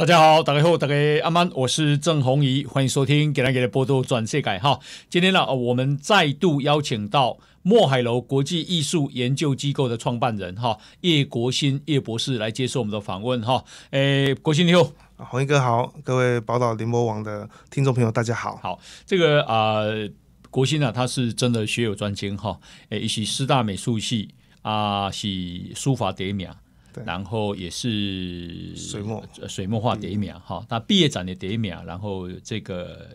大家好，大家好，大家阿曼，我是郑红怡，欢迎收听《给来给的波多转世改》哈。今天呢，我们再度邀请到墨海楼国际艺术研究机构的创办人哈叶国新叶博士来接受我们的访问哈。诶，国新你好，红仪哥好，各位宝岛林波网的听众朋友，大家好。好，这个啊，国新呢，他是真的学有专精哈。诶，一是师大美术系啊，是书法第一名。然后也是水墨水墨画第一名哈，那毕业展的第一名，然后这个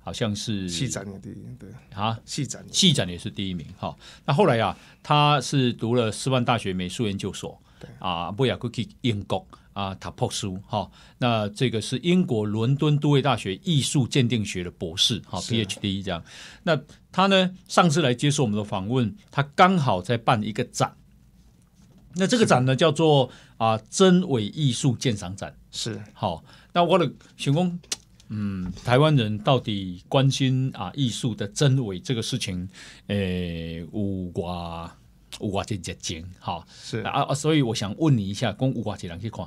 好像是细展的，对啊，细展细展也是第一名哈。那后来啊，他是读了师范大学美术研究所，对啊，不雅可以英国啊，他破书哈。那这个是英国伦敦都会大学艺术鉴定学的博士哈，PhD 这样。那他呢上次来接受我们的访问，他刚好在办一个展。那这个展呢，叫做啊真伪艺术鉴赏展，是好。那我的玄公，嗯，台湾人到底关心啊艺术的真伪这个事情，诶，五瓜五瓜这结晶，好是啊啊。所以我想问你一下，公五瓜几人去看？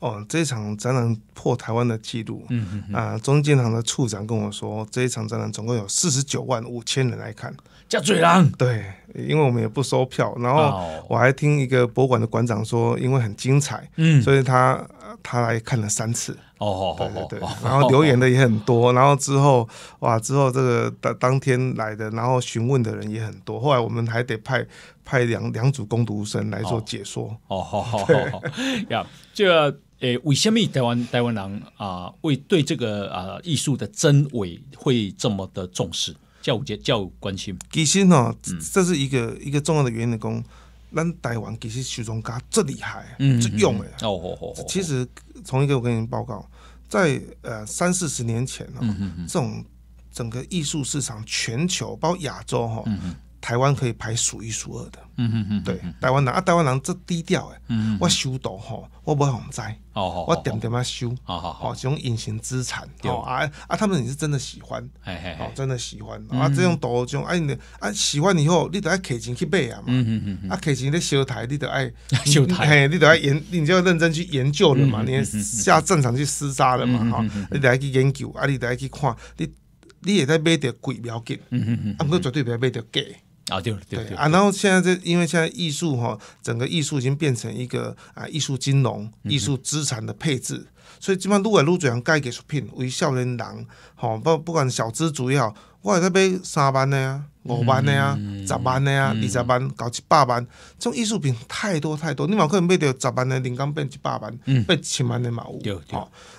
哦，这一场展览破台湾的记录，嗯嗯啊。中建行的处长跟我说，这一场展览总共有四十九万五千人来看，叫嘴狼对。因为我们也不收票，然后我还听一个博物馆的馆长说，因为很精彩，所以他他来看了三次。哦哦，对对对。然后留言的也很多，然后之后哇，之后这个当当天来的，然后询问的人也很多。后来我们还得派派两两组攻读生来做解说。哦好好好呀，这个诶，为什么台湾台湾人啊，为对这个啊艺术的真伪会这么的重视？教育、教育关心，其实呢，这是一个一个重要的原因，讲咱台湾其实收藏家最厉害、最用的。哦哦，其实从一个我跟你报告，在呃三四十年前哦，这种整个艺术市场全球，包括亚洲哈。台湾可以排数一数二的，嗯嗯嗯，对，台湾人啊，台湾人这低调诶，嗯，我修图吼，我不人知，哦哦，我点点啊修，哦好好，种隐形资产，对，啊啊，他们也是真的喜欢，哎哎，哦，真的喜欢，啊，这种图种哎你啊喜欢以后，你得爱给钱去买啊嘛，嗯嗯嗯，啊给钱咧修台，你得爱修 台，嘿，你得爱研，你就认真去研究了嘛，你下战场去厮杀了嘛，哈，你得爱去研究，啊，你得爱去看，你，你会在买着贵妙计，嗯嗯嗯，啊，我绝对要买着假。啊，对对对啊！然后现在这，因为现在艺术哈，整个艺术已经变成一个啊，艺术金融、艺术资产的配置，所以基本上路还路最常盖艺术品，为少年人，吼不不管小资主也好，我也在买三万的呀。五萬的啊，十萬的啊，二十萬搞一百萬，種藝術品太多太多，你冇可能買到十萬的連钢變一百萬、变千萬嘅物。有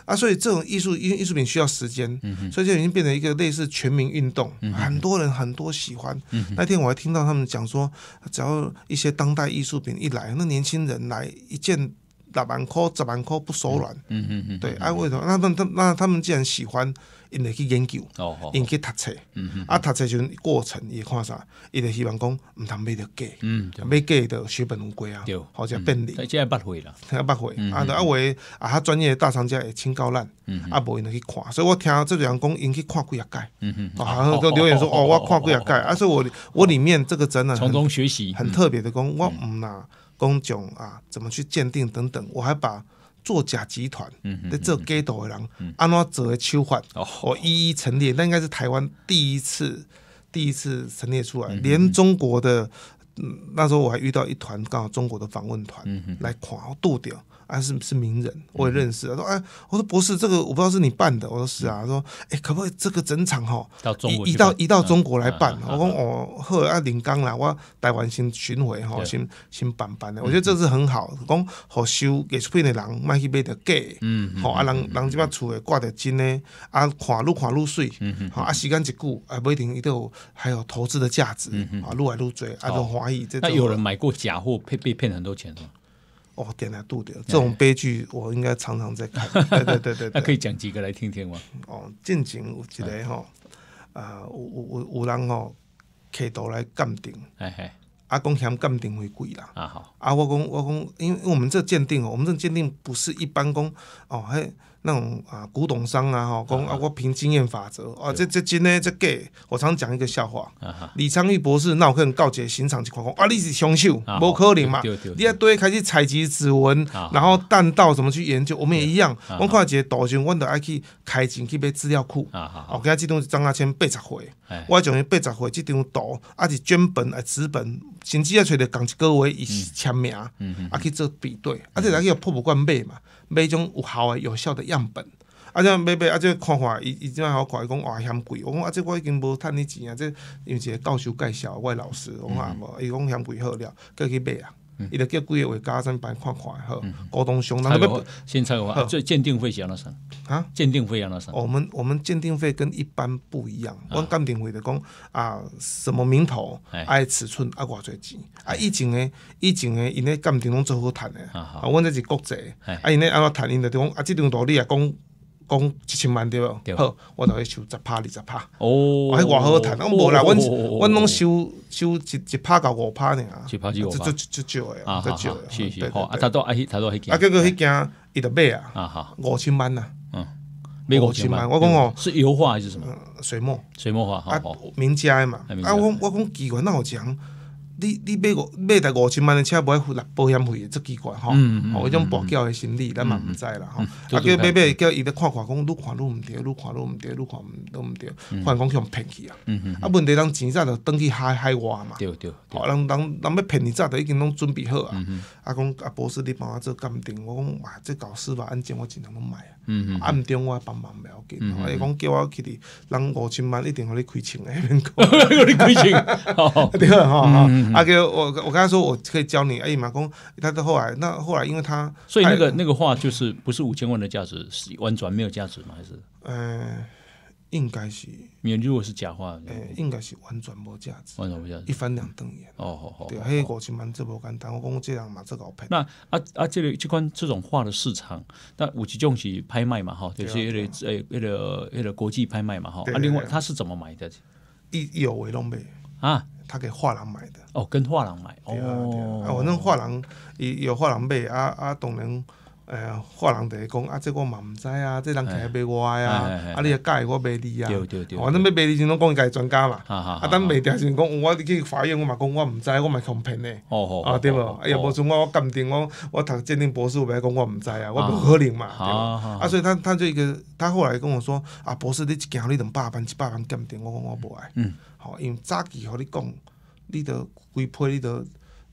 啊，所以這種藝術，因為藝術品需要時間，所以就已經變成一個類似全民運動，很多人很多喜歡。那天我聽到他們講，說只要一些當代藝術品一來，那年輕人來一件攞萬科、十萬科不手軟。嗯嗯嗯，對，啊，為什麼？那佢那他們既然喜歡？因会去研究，因去读册，啊，读册时阵过程伊会看啥，伊就希望讲毋通买着假，买假的血本无归啊，或者变利。即下不会啦，不会。啊，有一啊较专业的大商家会请教咱，啊，无因来去看。所以我听即些人讲，因去看几嗯假，啊，都留言说，哦，我看几下啊，所以我我里面这个展览从中学习，很特别的讲，我毋若讲种啊，怎么去鉴定等等，我还把。作假集团，嗯、这几大的人，安怎做的手法，我一一陈列。那应该是台湾第一次，第一次陈列出来，连中国的嗯，那时候我还遇到一团刚好中国的访问团嗯、来狂度掉。啊，是是名人，我也认识。他说：“哎，我说博士，这个我不知道是你办的。”我说：“是啊。”他说：“哎，可不可以这个整场哈，移到移到中国来办？”我讲：“哦，好啊，临港啦，我台湾先巡回哈，先先办办的。我觉得这是很好，讲好收艺术品的人卖去买点假，嗯，好啊，人人这边厝的挂着真的啊，看愈看愈水，嗯，嗯，啊，时间一久啊，不一定伊都有还有投资的价值，嗯嗯，啊，愈来愈多，啊，都怀疑，这种。那有人买过假货，被被骗很多钱是吗？”哦，天来度点！这种悲剧我应该常常在看。对对对对对。那可以讲几个来听听吗？哦，近景有一个吼，呃，有有有人哦，企图来鉴定。哎讲阿公嫌鉴定会贵啦。啊好。阿我讲我讲，因为我们这鉴定哦，我们这鉴定不是一般公哦嘿。那种啊，古董商啊，哈，讲啊，我凭经验法则啊，这这真天这个，我常讲一个笑话。李昌钰博士闹克告解刑场去看讲，啊，你是凶手，无可能嘛。你一对开始采集指纹，然后弹道怎么去研究，我们也一样。我看一个图像，我都爱去开钱去买资料库。哦，今仔这张是张亚千八十岁，我从伊八十岁这张图，啊是绢本、纸本，甚至啊，找着讲一个月伊是签名，啊，去做比对，啊，这叫破不惯买嘛。买种有效诶、有效的样本，啊则买买啊则看看，伊伊怎啊好伊讲哇嫌贵，我讲啊即我已经无趁你钱啊，即因为个教授介绍我诶老师，我讲无，伊讲嫌贵好料，过去买啊。伊个叫工业委加三板看看好，沟通商量。先拆好，这鉴定费是安怎算？啊，鉴定费安怎算？我们我们鉴定费跟一般不一样，我鉴定费著讲啊什么名头，爱尺寸啊偌侪钱，啊以前的以前的因咧鉴定拢做好趁的，啊阮这是国际，啊因咧安怎趁因着讲啊即种道理也讲。讲一千万对无？好，我就去收十拍二十拍。哦。我迄好好趁，我无啦，阮阮拢收收一一拍到五拍尔。啊。一拍就五趴。就就少诶。啊啊啊！是是啊，太多啊！迄太多迄件。啊，叫做迄件伊百啊。啊五千万啊。嗯。五千万。我讲哦。是油画还是什么？水墨。水墨画。啊。名家诶嘛。啊，我我讲奇术那好强。你你买五买台五千万的车，买付来保险费也足奇怪吼，哦，迄种跋缴的心理咱嘛毋知啦吼，啊叫买买叫伊咧看看，讲愈看愈毋对，愈看愈毋对，愈看愈都唔对，可讲去互骗去啊，啊问题人钱早就转去海海外嘛，对对，哦，人人人要骗你早就已经拢准备好啊，啊讲啊博士你帮我做鉴定，我讲哇这搞司法案件我尽量拢买。嗯，暗中我帮忙袂要紧，伊讲叫我去的，人五千万一定互你开钱，那边讲，互你开钱，对啊，啊，给我，我刚才说我可以教你，哎呀妈，公，但是后来那后来因为他，所以那个那个话就是不是五千万的价值，是完全没有价值吗？还是，呃，应该是。你如果是假画，诶，应该是完全无价值，完全无价值，一翻两瞪眼。哦，好好，对啊，迄个五千万真无简单。我讲这人嘛，个好骗。那啊啊，这里就关这种画的市场。那有几种是拍卖嘛，哈，就是一类诶，一类一类国际拍卖嘛，哈。啊，另外他是怎么买的？一有维拢买啊，他给画廊买的。哦，跟画廊买。对啊对啊，啊，我那画廊伊有画廊买啊啊，当然。诶啊人著会讲啊即我嘛毋知啊即人摕去卖我诶啊啊你啊教伊我卖你啊反正要卖你先拢讲伊家专家嘛啊等卖定先讲我去法院我嘛讲我毋知我嘛空骗诶哦哦，吼对无啊伊无像我我鉴定我我读鉴定博士袂讲我毋知啊我无可能嘛吼啊所以他他一个他后来跟我说啊博士你一件你两百万一百万鉴定我讲我无爱吼因早期吼你讲你著规批你著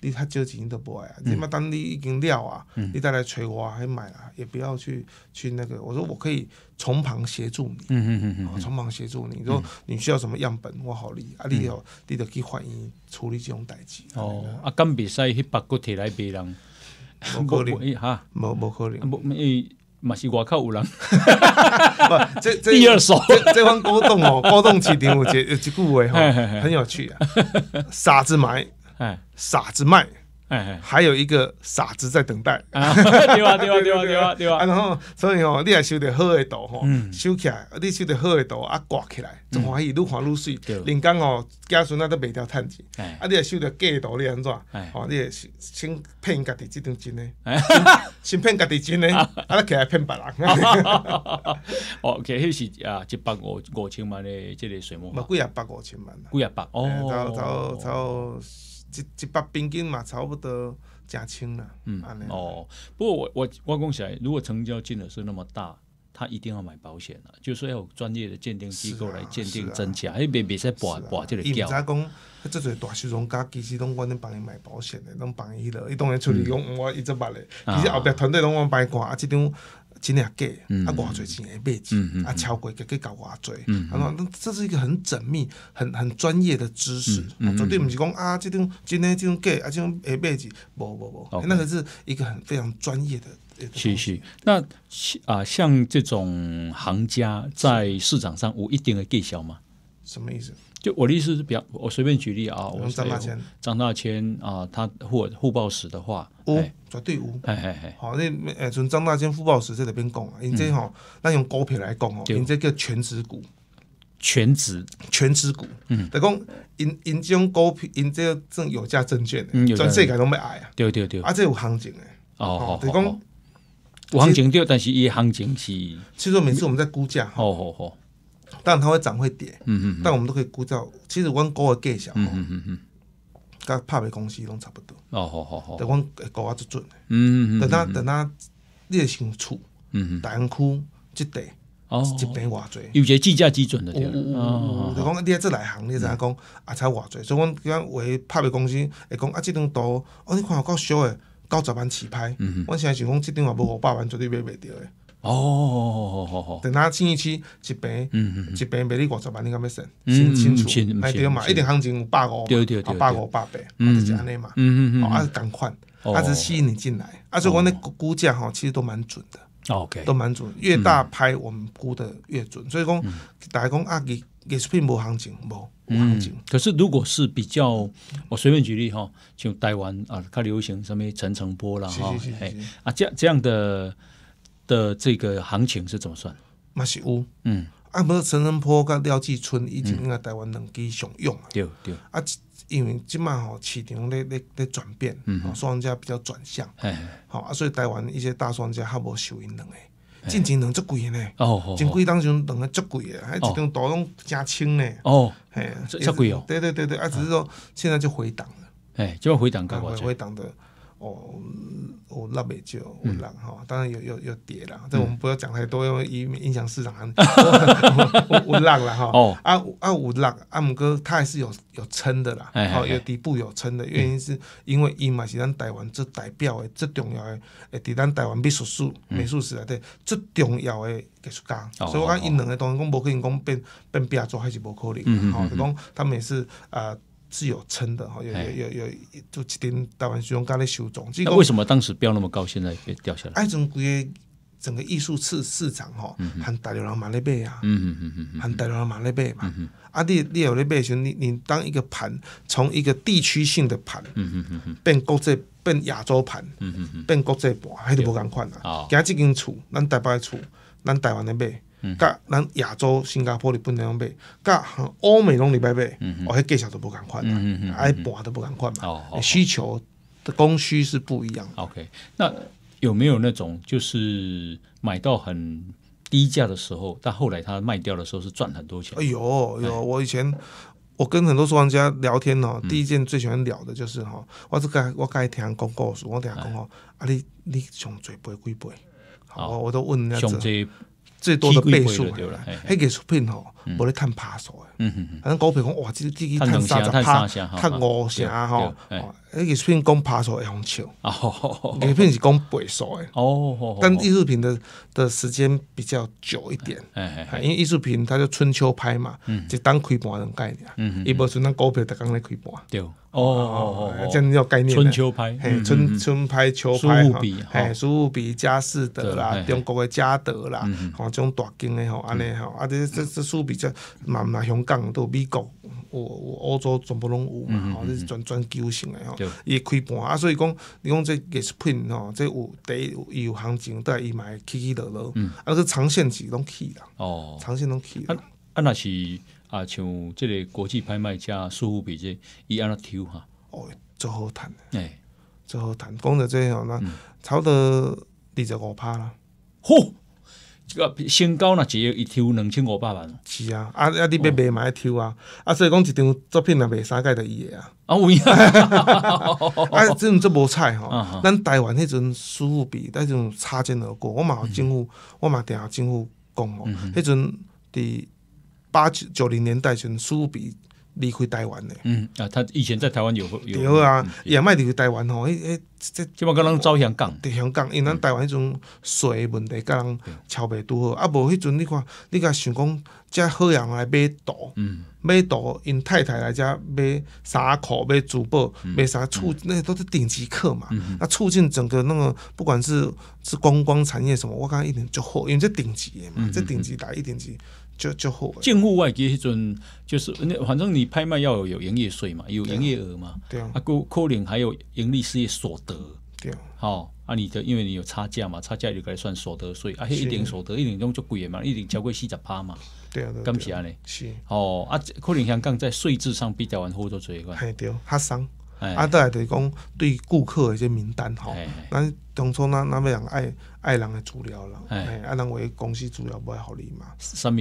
你他究钱都不啊。你嘛当你已经料啊，你再来催我，还买啊，也不要去去那个。我说我可以从旁协助你，从旁协助你。说你需要什么样本，我好理啊。你有，你得去欢迎处理这种代志。哦，啊，今比赛去八骨提来别人，无可能，哈，无无可能，无因嘛是外靠有人，这第二首，这番波动哦，波动起点我觉，有一句话吼，很有趣啊，傻子买。傻子卖，哎，还有一个傻子在等待。对啊，对啊，对啊，对啊，对啊。然后，所以哦，你也收到好的图吼，收起来，你收到好的图啊，挂起来，就欢喜，愈看愈水。人工哦，家孙啊都未得趁钱，啊，你也收假图，你安怎？哦，你也先骗家己这张钱呢？先骗家己钱呢？啊，起来骗别人。哦，其实迄是啊，一百五五千万的即个水母。唔贵啊，百五千万。贵啊百。哦。走走走。一一百平均嘛，差不多成千了。嗯，哦，不过我我我讲起来，如果成交金额是那么大。他一定要买保险了，就说要有专业的鉴定机构来鉴定真假，别别再博博这个掉。伊唔才讲，迄侪大收藏家其实拢我能帮伊买保险的，拢帮伊了。伊当然出嚟讲我一撮八嘞，其实后壁团队拢我八卦，啊这种真也假，啊偌侪钱会辈钱，啊超过价计搞偌侪。啊，这是一个很缜密、很很专业的知识。绝对唔是讲啊这种真诶这种假，啊这种会辈钱，不不不，那个是一个很非常专业的。是是，那啊像这种行家在市场上有一定的技巧吗？什么意思？就我的意思是，比较我随便举例啊，我张大千，张大千啊，他或互报时的话，有绝对有。哎哎哎，好，那呃，从张大千、互报时在那边讲啊，因这吼，那用股票来讲哦，因这叫全职股，全职全职股，嗯，就讲因因这种股票，因这证有价证券嗯，咱自己都没矮啊？对对对，啊这有行情诶，哦，就讲。行情对，但是伊行情是，其实每次我们在估价，吼吼吼，但它会涨会跌，嗯嗯，但我们都可以估到，其实我估高价计下，嗯嗯嗯，甲拍卖公司拢差不多，哦好好好，就会估啊，足准，嗯嗯嗯，等下等下列清楚，嗯，地区即带，哦，一边偌侪，有些计价基准的，嗯嗯，就讲你阿做哪行，你影讲啊差偌侪，所以讲为拍卖公司会讲啊即张图，哦，你看有够小诶。九十万起拍，我现在想讲，这张话无五百万绝对买袂到的。哦，好，好，好，好，等他先一期一平，一平卖你五十万，你敢要算？清清楚，哎对嘛，一定行情有百个嘛，五百五百，就是安尼嘛。嗯嗯嗯，啊是港款，啊是吸引你进来，啊所以讲那估价吼，其实都蛮准的。OK，都蛮准，越大拍我们估的越准，所以讲大家讲啊，艺艺术品无行情，无行情。可是如果是比较，我随便举例哈，就台湾啊，看流行什么陈诚波了哈，哎，啊，这这样的的这个行情是怎么算？嘛是有，嗯，啊，不是陈诚波跟廖继春已经应该台湾两基上用，啊、对对，啊。因为即卖吼市场咧咧咧转变，双家比较转向，好啊，所以台湾一些大双家较无收银两个，进前两足贵呢，进贵当时两个足贵啊，还一张图拢正青呢，嘿，足贵哦，对对对对，啊，只是说现在就回档，哎，就要回档回果子。哦，我浪白酒，我浪哈，当然有有有跌啦，但我们不要讲太多，因为影影响市场。我 浪啦哈，啊阿我浪阿姆哥他还是有有撑的啦，好有底部有撑的，原因是因为伊嘛，是咱台湾最代表诶最重要诶诶，伫咱台湾美术史美术史内底最重要诶艺术家，所以我讲因两个当然讲无可能讲变变变作还是无可能，好只讲他们也是啊。是有称的哈，有有有有，就一定台湾就用家来修整。那为什么当时标那么高，现在又掉下来？哎，种个整个艺术市市场吼，喊大牛人马咧买啊，嗯嗯嗯嗯，喊大牛人马咧买嘛，啊，你你有咧买就你你当一个盘从一个地区性的盘，变国际变亚洲盘，变国际盘还是无共款啊？今只间厝，咱台北厝，咱台湾的买。甲咱亚洲新加坡日不能买，甲欧美拢礼拜买，我迄价钱都不敢看啦，爱盘都不敢看嘛，需求的供需是不一样。OK，那有没有那种就是买到很低价的时候，但后来他卖掉的时候是赚很多钱？哎呦有，我以前我跟很多收藏家聊天哦，第一件最喜欢聊的就是哈，我这个我该听讲故事，我听讲哦，啊你你上最背几背？好，我都问你下最多的倍数，黑给出片头。无咧趁拍数诶，反正股票讲哇，即即个趁三十趴，趁五啊吼，迄个偏讲拍数会红潮，迄片是讲倍数诶。哦，但艺术品的的时间比较久一点，哎哎，因为艺术品它就春秋拍嘛，就等开盘两概念伊无像咱股票逐工咧开盘对，哦哦哦，这样子叫概念。春秋拍，春春拍，秋拍。苏富比，嘿，苏富比佳士德啦，中国诶嘉德啦，吼，种大金诶吼，安尼吼，啊，即即苏。比较嘛嘛，香港到美国、有有欧洲全部拢有嘛，吼，这是全全球性的吼，伊开盘啊，所以讲，你讲这艺术品吼，这有第一有有行情，都伊伊会起起落落，啊，这长线是拢起啦，哦，长线拢起啦。啊，若是啊，像即个国际拍卖家，似乎比这伊安尼抽哈，哦，就好谈，哎，就好谈，讲到最后，那炒到二十五趴啦，嚯！个新高那只一抽两千五百万，是啊，啊啊！你要卖嘛？要抽啊！啊，所以讲一张作品也卖三、介伊亿啊！啊，有啊，啊，这种即无彩吼。咱台湾迄阵苏富比，那种擦肩而过，我嘛有政府，我嘛定有政府讲吼。迄阵，伫八九九零年代前苏富比。离开台湾的，嗯啊，他以前在台湾有有。对啊，也卖离开台湾吼，迄迄即即帮跟人走香港，对香港，因咱台湾迄种税问题，跟人抄袂拄好，啊，无迄阵你看，你甲想讲，即好人来买岛，嗯，买岛，因太太来遮买衫裤、买珠宝，买啥促，那都是顶级客嘛，那促进整个那个不管是是观光产业什么，我感觉一定就好，因为即顶级的嘛，即顶级台一顶级。就就后，建户外吉迄阵就是那反正你拍卖要有营业税嘛，有营业额嘛，对啊扣扣领还有盈利事业所得，好啊你的因为你有差价嘛，差价就该算所得税，啊，一点所得一点钟就贵嘛，一点交过四十趴嘛，对咁是安尼，是哦啊可能香港在税制上比较完好多做一块，对，较省，啊都系提讲对顾客一些名单吼，那。当初若若要人爱爱人诶资料人诶爱人为公司资料爱互汝嘛啥物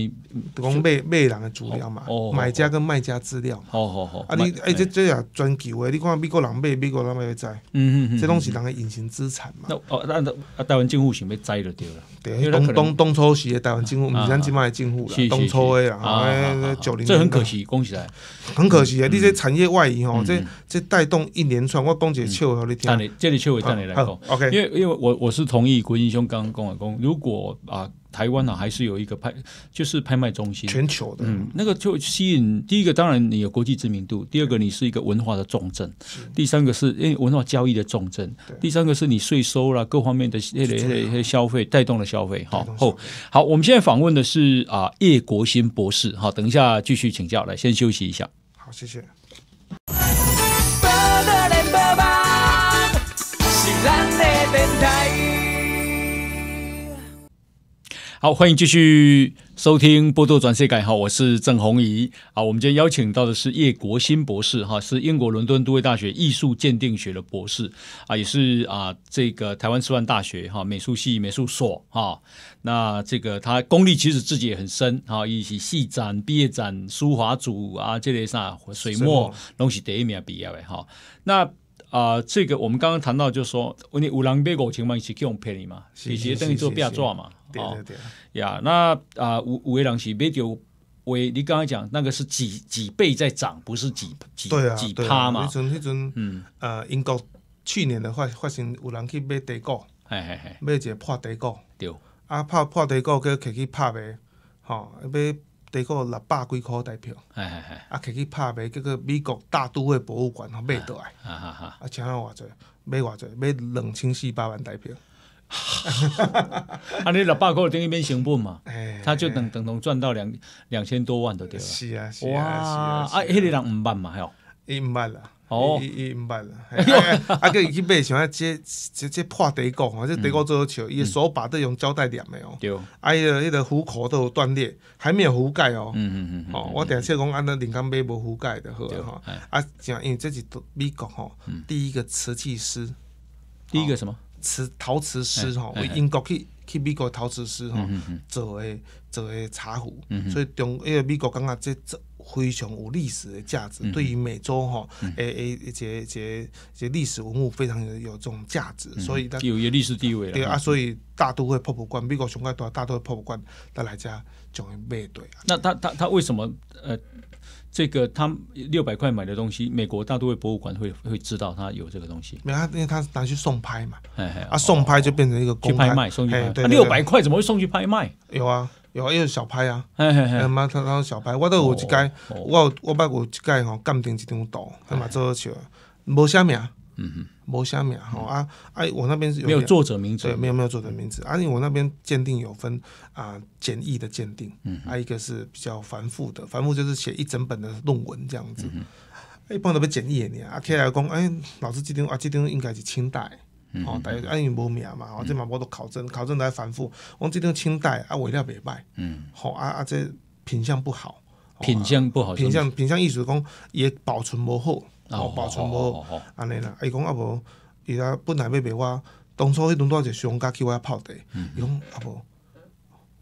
讲卖卖人诶资料嘛买家跟卖家资料嘛好好好啊汝啊伊即即啊全球诶汝看美国人买，美国人要要知即拢是人诶隐形资产嘛哦咱啊台湾政府想要知著对咯对迄东东当初时诶台湾政府毋是咱即卖诶政府啦是当初诶啦啊九零后这很可惜讲实在很可惜诶汝这产业外移吼这这带动一连串我讲一个笑话互汝听等咧笑话等咧来好 ok 因为，因为我我是同意国英兄刚刚跟的，讲如果啊，台湾啊还是有一个拍，就是拍卖中心，全球的，嗯，那个就吸引第一个，当然你有国际知名度，第二个你是一个文化的重镇，第三个是因文化交易的重镇，第三个是你税收啦各方面的那那那消费带动了消费，好后好，我们现在访问的是啊叶国新博士，好，等一下继续请教，来先休息一下，好，谢谢。好，欢迎继续收听《波多转世改》哈，我是郑红怡啊。我们今天邀请到的是叶国新博士。哈，是英国伦敦都会大学艺术鉴定学的博士。啊，也是啊，这个台湾师范大学哈美术系美术所哈。那这个他功力其实自己也很深。哈，以及系展、毕业展、书画组啊这类啥水墨，拢是第一名毕业的。哈，那。啊，这个我们刚刚谈到，就是说，你有人买五千万是用骗你嘛，是是等于做变赚嘛。对对对。呀，那啊，五五位郎是买久，为你刚刚讲那个是几几倍在涨，不是几几几趴嘛？迄那阵那阵，嗯，呃，英国去年的发发生有人去买地股，哎哎哎，买一个破地股，对，啊，破破地股去摕去拍卖，吼，买。大个六百几块台币，啊，拿去拍卖，叫做美国大都会博物馆买倒来，啊啊啊，啊，请了偌济，买偌济，买两千四百万台票。啊，你六百块等于边成本嘛，他就等等同赚到两两千多万都对。是啊是啊是啊，啊，迄个人唔捌嘛，伊唔捌啦。哦，伊伊毋捌了，啊，叫伊去买像迄即即即破地国，吼，即地国做好笑，伊锁把都用胶带粘的哦，哎个迄个壶口都有断裂，还没有壶盖哦，嗯嗯嗯，哦，我顶下说讲安尼人间买无壶盖的，好啦吼啊，正因为这是美国吼，第一个瓷器师，第一个什么瓷陶瓷师吼，为英国去去美国陶瓷师吼，做诶做诶茶壶，所以中个美国感觉即做。非常有历史的价值，对于美洲哈，诶诶，些一些历史文物非常有有这种价值，所以它有有历史地位，对啊，所以大都会博物馆、美国熊怪多，大都会博物馆他来家就会面对啊。那他他他为什么呃，这个他六百块买的东西，美国大都会博物馆会会知道他有这个东西？没啊，因为他拿去送拍嘛，啊送拍就变成一个拍卖，送去拍，那六百块怎么会送去拍卖？有啊。有，啊，因为小拍啊，嘿嘿嘿，嘛他他小拍，我都有一届，我我捌有一届吼鉴定一张图，还蛮做笑，无啥名，嗯哼，无啥名，吼啊，啊，我那边是没有作者名字，对，没有没有作者名字，因为我那边鉴定有分啊简易的鉴定，嗯，啊一个是比较繁复的，繁复就是写一整本的论文这样子，一般都不简易的，点啊，可来讲，哎，老师这张啊这张应该是清代。哦，但系安尼无名嘛，吼，即嘛无都考证，考证来反复。我即张清代啊，为了袂歹，嗯，吼啊啊，即品相不好，品相不好，品相品相意思讲也保存无好，保存无，安尼啦。伊讲啊无，伊啊本来要卖我，当初迄阵带一个商家去我遐泡茶，伊讲啊无，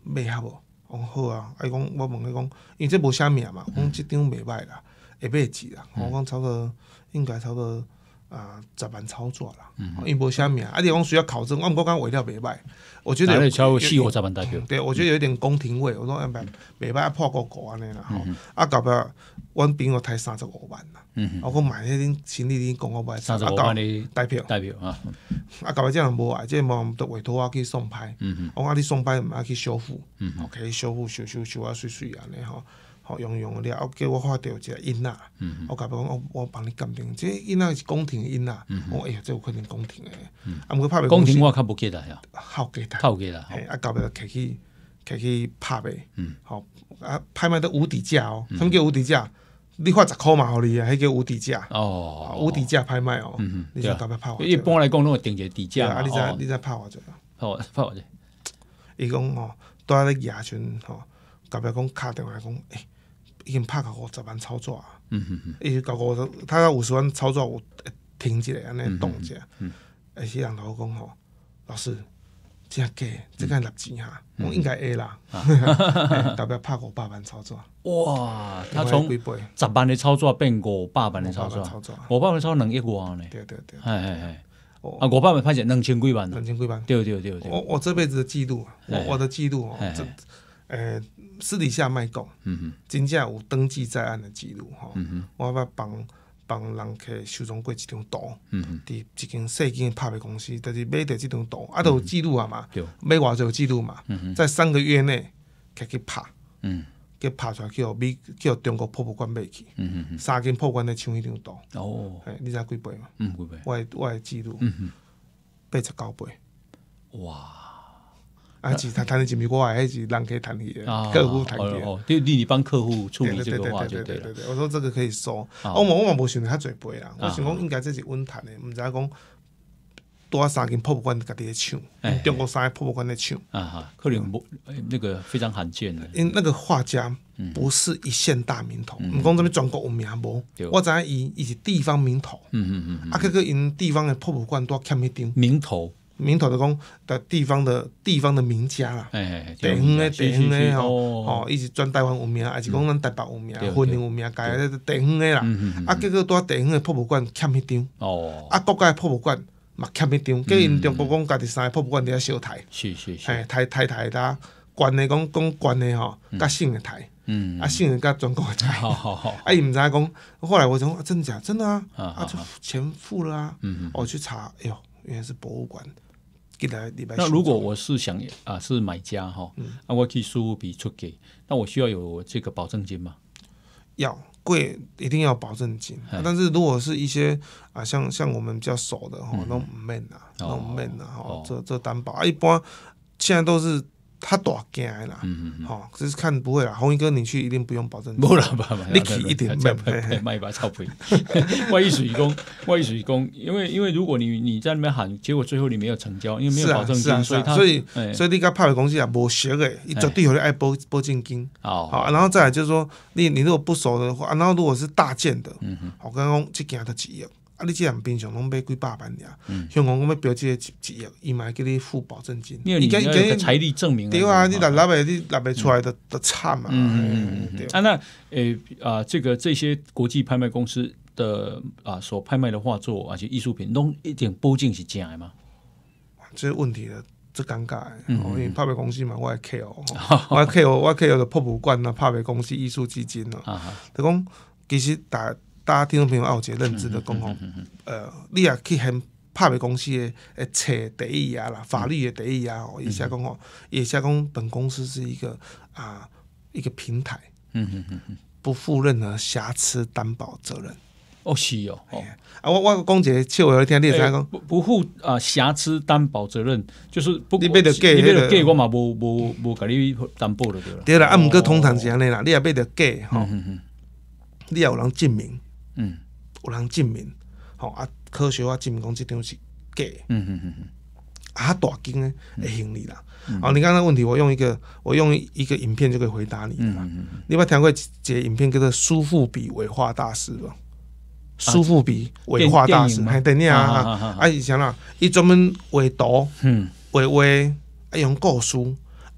卖好无？我讲好啊。伊讲我问伊讲，因为这无啥名嘛，我讲即张袂歹啦，会袂值啦？我讲差不多，应该差不多。啊，十万操作啦，嗯嗯。一波下面啊，你讲需要考证，我唔够讲委了袂卖。我觉得。还有超细油十万代表。对，我觉得有点宫廷味。我说，安排袂卖破过国安尼啦吼。啊，搞个，阮朋友睇三十五万啦。嗯哼。我讲买迄种钱呢点，讲我买三十五万的代表。代表啊。啊，搞个这样无哎，这样无都委托我去送拍。嗯哼。我阿弟送拍唔爱去修复。嗯 OK，修复修修修啊，水水安尼吼。吼用用个了，叫我发着一个音呐。嗯。我甲伊讲，我我帮你鉴定，即音仔是宫廷音呐。嗯。我哎呀，这有可能宫廷个。啊，毋过拍袂。宫廷，我较无记得呀。好记得。较记得。系啊，到尾就起去起去拍卖。嗯。好啊，拍卖都无底价哦。什么叫无底价？你发十箍嘛，互你啊！迄叫无底价。哦。无底价拍卖哦。嗯你就打拍拍我一般来讲，拢会定一个底价。啊，你再你再拍我下。拍我拍我下。伊讲哦，住咧夜群吼，甲边讲敲电话讲哎。已经拍到五十万操作，啊。嗯嗯嗯。伊搞十，他到五十万操作，我停一下安尼动一下，嗯。一些人头讲吼，老师，这样给这个六千哈，我应该会啦，代表拍五百万操作，哇，他从十万的操作变五百万的操作，五百万操作两亿万呢，对对对，哎哎哎，啊五百万拍成两千几万，两千几万，对对对，我我这辈子的记录，我我的记录哦，这，哎。私底下卖讲，真正有登记在案的记录，吼。我捌帮帮人客收藏过一张图，伫一间小间拍卖公司，就是买着这张图，啊，有记录啊嘛，买多少有记录嘛，在三个月内去去拍，去拍出来去互美，去互中国博物馆卖去，三间博物馆抢迄张图，哦，你知几倍嘛？我我记录八十九倍，哇！啊，是他谈的几米国画，还是人去谈的？客户谈的。哦就你你帮客户处理这个话就对了。我说这个可以收。我我我冇想他做背人，我想讲应该这是稳谈的，唔知讲多三间博物馆家己来抢，中国三个博物馆来抢。啊哈，可能冇那个非常罕见的，因那个画家不是一线大名头，我讲这边全国有名无。我伊伊是地方名头，嗯嗯嗯，啊，各个因地方的博物馆都欠一张名头。名头就讲的地方的地方的名家啦，地方的地方的吼，吼，伊是专台湾有名，还是讲咱台北有名，或连有名，个地方的啦，啊，结果在地方的博物馆欠迄张，哦，啊，国家的博物馆嘛欠迄张，叫因中国讲家己三个博物馆伫遐烧台，是是是，哎，台台台，呾县的讲讲县的吼，甲省的台，嗯，啊，省的甲全国的台，好好好，啊，伊毋知讲，后来我讲真的假，真的啊，啊，就钱付了啊，我去查，哎哟，原来是博物馆。给他那如果我是想啊是买家哈，啊我去输入比出给，那我需要有这个保证金吗？要，贵一定要保证金。但是如果是一些啊像像我们比较熟的哈，那种 man 啊，那种 man 啊，哈，这这担保一般现在都是。他大件的啦，嗯嗯嗯，只是看不会啦。红衣哥，你去一定不用保证，冇啦吧？你去一定买买卖一把钞票。外水工，外水工，因为因为如果你你在那边喊，结果最后你没有成交，因为没有保证，金，所以所以所以你家拍卖公司啊冇熟的，绝对有人爱保保证金。哦，好，然后再来就是说，你你如果不熟的话，然后如果是大件的，嗯我刚刚这件他几眼。啊，你即人平常拢买几百万尔、嗯，香港讲要标即个职一亿，伊嘛叫你付保证金。因为你要财力证明。对啊，你拿拿袂，你拿袂出来的的惨嘛。嗯嗯嗯嗯。啊，那诶啊、呃，这个这些国际拍卖公司的啊、所拍卖的画作啊，且艺术品，拢一定保证是假的吗？这问题的。这尴尬的，因为拍卖公司嘛，我系 care，我 care，我 care 就博物馆啊，拍卖公司艺术基金啊，就讲其实大。家。大家听众朋友啊，有个认知的讲哦，呃，你也去很拍卖公司的诶查底意啊啦，法律的底意啊，也者讲哦，也加讲本公司是一个啊一个平台，嗯嗯嗯嗯，不负任何瑕疵担保责任。哦是哦，啊我我讲一个笑话，听你先讲，不不负啊瑕疵担保责任，就是不你袂得假，你袂得假我嘛，无无无甲你担保了对啦。对啦，啊毋过通常是安尼啦，你也袂得假吼，你有人证明？嗯，有人证明，吼啊，科学啊证明讲即张是假。嗯嗯嗯嗯，啊大金会行李啦，哦，你刚才问题我用一个，我用一个影片就可以回答你嘛。嗯嗯嗯嗯。你不听过一个影片，叫做苏富比绘画大师吧。苏富比绘画大师，还等你啊！啊啊啊！是啥啦？伊专门画图，嗯，画画啊用故事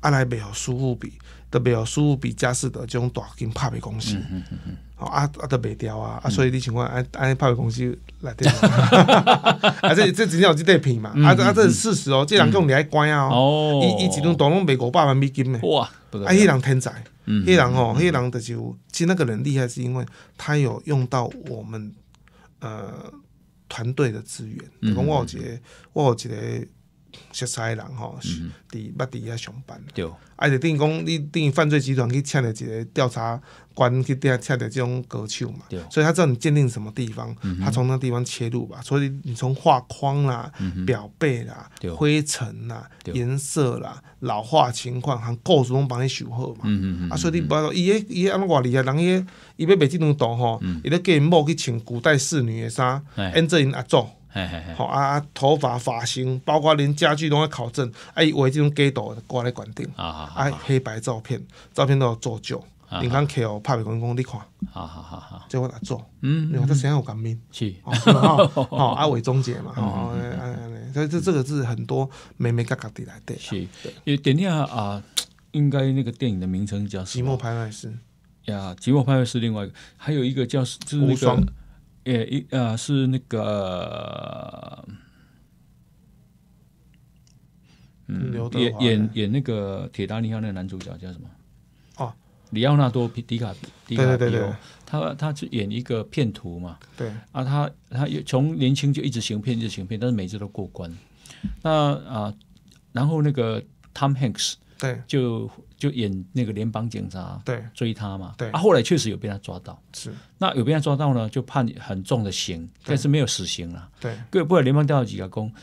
啊来描后苏富比。特别有苏富比、佳士得这种大金拍卖公司，啊啊，都袂掉啊啊！所以你情况，安安拍卖公司来掉，啊这这真正有即块片嘛啊！啊这是事实哦，这人种你还乖啊哦！伊一只大动拢卖五百万美金的哇！啊，个人天才，仔，人吼、哦，迄、狼人就，其实那个人厉害，是因为他有用到我们呃团队的资源。我有一个我有一个。熟识诶人是伫捌伫遐上班，对，还是等于讲你等于犯罪集团去请一个调查官去底下请一这种高手嘛，所以他知道你鉴定什么地方，他从那地方切入吧。所以你从画框啦、表背啦、灰尘啦、颜色啦、老化情况，含事拢帮你修好嘛。嗯啊，所以你不要伊迄伊迄安怎偌厉害，人伊伊要袂即动图吼，伊咧叫因某去穿古代侍女的衫，按照因阿祖。好啊，头发发型，包括连家具都会考证。哎，我这种街道挂在管顶，啊！黑白照片，照片都要做旧。你看，拍给公公你看。好好好好，我来做。嗯，你看这谁有感命。是。哦阿伟 中介嘛。哎所以这这个是很多美美嘎嘎的来对。是。因为点点啊，应该那个电影的名称叫寂寞拍卖师》呀，寂寞拍卖师》另外一个，还有一个叫就是那个。也一啊是那个，嗯，演演演那个《铁达尼号》那个男主角叫什么？哦，里奥纳多皮迪卡迪卡迪奥，他他是演一个骗徒嘛。对啊，他他从年轻就一直行骗，一直行骗，但是每次都过关。那啊，然后那个汤姆汉克斯。对，就就演那个联邦警察，对，追他嘛，对，啊，后来确实有被他抓到，是，那有被他抓到呢，就判很重的刑，但是没有死刑啊，对，不过联邦调查局个工，